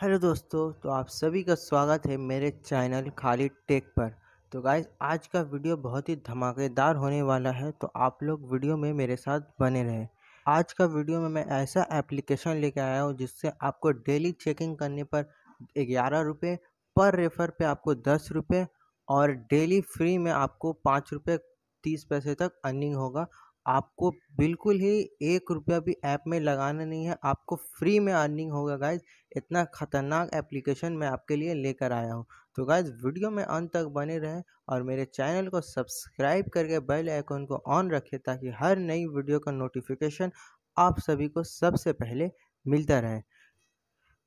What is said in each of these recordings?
hello दोस्तों तो आप सभी का स्वागत है मेरे चैनल खाली टेक पर तो गाइज आज का वीडियो बहुत ही धमाकेदार होने वाला है तो आप लोग वीडियो में मेरे साथ बने रहें आज का वीडियो में मैं ऐसा एप्लीकेशन लेके आया हूँ जिससे आपको डेली चेकिंग करने पर ग्यारह रुपये पर रेफर पे आपको दस रुपये और डेली फ्री में आपको पाँच रुपये तीस पैसे तक अर्निंग होगा आपको बिल्कुल ही एक रुपया भी ऐप में लगाना नहीं है आपको फ्री में अर्निंग होगा गाइज इतना ख़तरनाक एप्लीकेशन मैं आपके लिए लेकर आया हूँ तो गाइज वीडियो में अंत तक बने रहें और मेरे चैनल को सब्सक्राइब करके बेल आइकन को ऑन रखें ताकि हर नई वीडियो का नोटिफिकेशन आप सभी को सबसे पहले मिलता रहे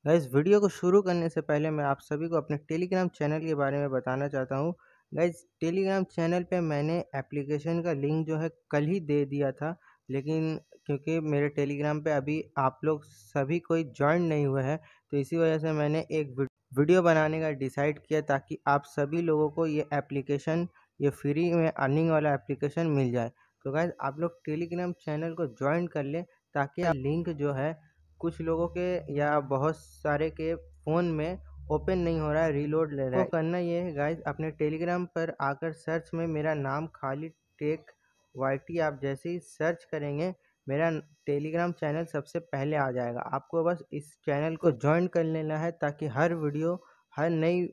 गाइज वीडियो को शुरू करने से पहले मैं आप सभी को अपने टेलीग्राम चैनल के बारे में बताना चाहता हूँ गाइज टेलीग्राम चैनल पे मैंने एप्लीकेशन का लिंक जो है कल ही दे दिया था लेकिन क्योंकि मेरे टेलीग्राम पे अभी आप लोग सभी कोई ज्वाइन नहीं हुए हैं तो इसी वजह से मैंने एक वीडियो बनाने का डिसाइड किया ताकि आप सभी लोगों को ये एप्लीकेशन ये फ्री में अर्निंग वाला एप्लीकेशन मिल जाए तो गाइज आप लोग टेलीग्राम चैनल को ज्वाइन कर लें ताकि लिंक जो है कुछ लोगों के या बहुत सारे के फ़ोन में ओपन नहीं हो रहा है रीलोड ले रहा है तो करना ये है गाइज अपने टेलीग्राम पर आकर सर्च में मेरा नाम खाली टेक वाई आप जैसे ही सर्च करेंगे मेरा टेलीग्राम चैनल सबसे पहले आ जाएगा आपको बस इस चैनल को ज्वाइन कर लेना है ताकि हर वीडियो हर नई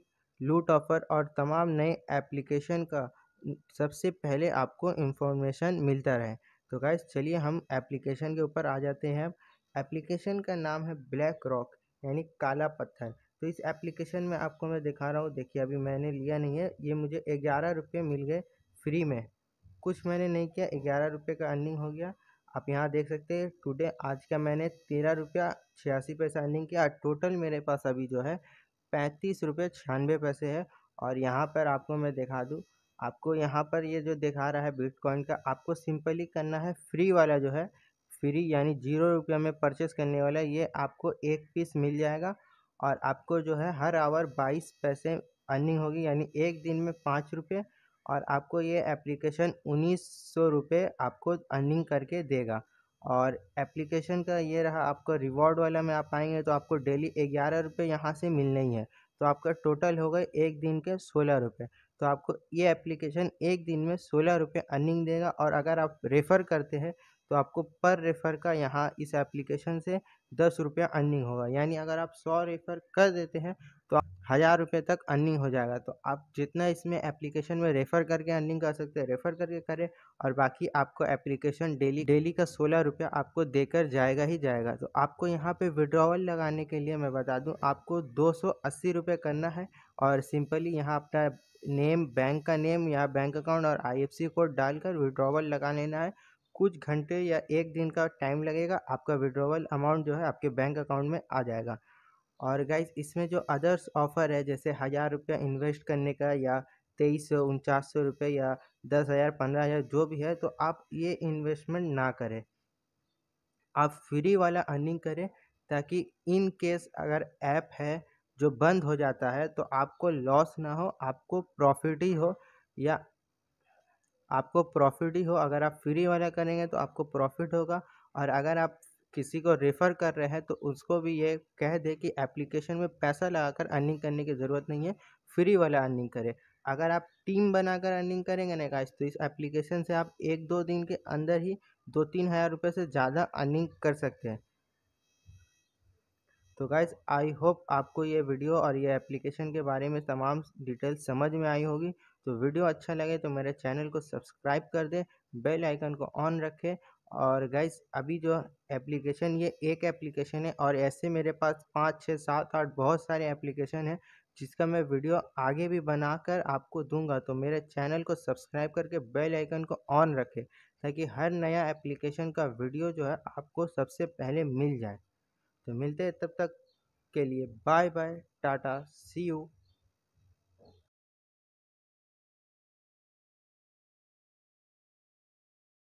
लूट ऑफर और तमाम नए एप्लीकेशन का सबसे पहले आपको इंफॉर्मेशन मिलता रहे तो गाइज चलिए हम एप्लीकेशन के ऊपर आ जाते हैं एप्लीकेशन का नाम है ब्लैक रॉक यानी काला पत्थर तो इस एप्लीकेशन में आपको मैं दिखा रहा हूँ देखिए अभी मैंने लिया नहीं है ये मुझे ग्यारह रुपये मिल गए फ्री में कुछ मैंने नहीं किया ग्यारह रुपये का अर्निंग हो गया आप यहाँ देख सकते हैं टुडे आज का मैंने तेरह रुपया छियासी पैसा अर्निंग किया टोटल मेरे पास अभी जो है पैंतीस रुपये छियानवे पैसे है और यहाँ पर आपको मैं दिखा दूँ आपको यहाँ पर ये जो दिखा रहा है बिटकॉइन का आपको सिंपली करना है फ्री वाला जो है फ्री यानी जीरो रुपया में परचेस करने वाला ये आपको एक पीस मिल जाएगा और आपको जो है हर आवर बाईस पैसे अर्निंग होगी यानी एक दिन में पाँच रुपये और आपको ये एप्लीकेशन उन्नीस सौ रुपये आपको अर्निंग करके देगा और एप्लीकेशन का ये रहा आपको रिवॉर्ड वाला में आप आएंगे तो आपको डेली ग्यारह रुपये यहाँ से मिलने ही है तो आपका टोटल हो गए एक दिन के सोलह रुपये तो आपको ये एप्लीकेशन एक दिन में सोलह रुपये अर्निंग देगा और अगर आप रेफ़र करते हैं तो आपको पर रेफ़र का यहाँ इस एप्लीकेशन से दस रुपया अर्निंग होगा यानी अगर आप सौ रेफ़र कर देते हैं तो हज़ार रुपये तक अर्निंग हो जाएगा तो आप जितना इसमें एप्लीकेशन में रेफ़र करके अर्निंग कर सकते हैं रेफ़र करके करें और बाकी आपको एप्लीकेशन डेली डेली का सोलह रुपया आपको देकर जाएगा ही जाएगा तो आपको यहाँ पे विड्रॉवल लगाने के लिए मैं बता दूँ आपको दो सौ अस्सी रुपये करना है और सिंपली यहाँ अपना नेम बैंक का नेम या बैंक अकाउंट और आई कोड डालकर विड्रॉवल लगा लेना है कुछ घंटे या एक दिन का टाइम लगेगा आपका विड्रोवल अमाउंट जो है आपके बैंक अकाउंट में आ जाएगा और गाइज इसमें जो अदर्स ऑफ़र है जैसे हज़ार रुपया इन्वेस्ट करने का या तेईस सौ उनचास सौ रुपये या दस हज़ार पंद्रह हज़ार जो भी है तो आप ये इन्वेस्टमेंट ना करें आप फ्री वाला अर्निंग करें ताकि इन केस अगर ऐप है जो बंद हो जाता है तो आपको लॉस ना हो आपको प्रॉफिट ही हो या आपको प्रॉफिट ही हो अगर आप फ्री वाला करेंगे तो आपको प्रॉफिट होगा और अगर आप किसी को रेफ़र कर रहे हैं तो उसको भी ये कह दे कि एप्लीकेशन में पैसा लगाकर अर्निंग करने की ज़रूरत नहीं है फ्री वाला अर्निंग करें अगर आप टीम बनाकर अर्निंग करेंगे ना गाइस तो इस एप्लीकेशन से आप एक दो दिन के अंदर ही दो तीन हज़ार रुपये से ज़्यादा अर्निंग कर सकते हैं तो गाइज आई होप आपको ये वीडियो और ये एप्लीकेशन के बारे में तमाम डिटेल्स समझ में आई होगी तो वीडियो अच्छा लगे तो मेरे चैनल को सब्सक्राइब कर दे बेल आइकन को ऑन रखें और गाइज अभी जो एप्लीकेशन ये एक एप्लीकेशन है और ऐसे मेरे पास पाँच छः सात आठ बहुत सारे एप्लीकेशन हैं जिसका मैं वीडियो आगे भी बनाकर आपको दूंगा तो मेरे चैनल को सब्सक्राइब करके बेल आइकन को ऑन रखें ताकि हर नया एप्लीकेशन का वीडियो जो है आपको सबसे पहले मिल जाए तो मिलते हैं तब तक के लिए bye bye tata see you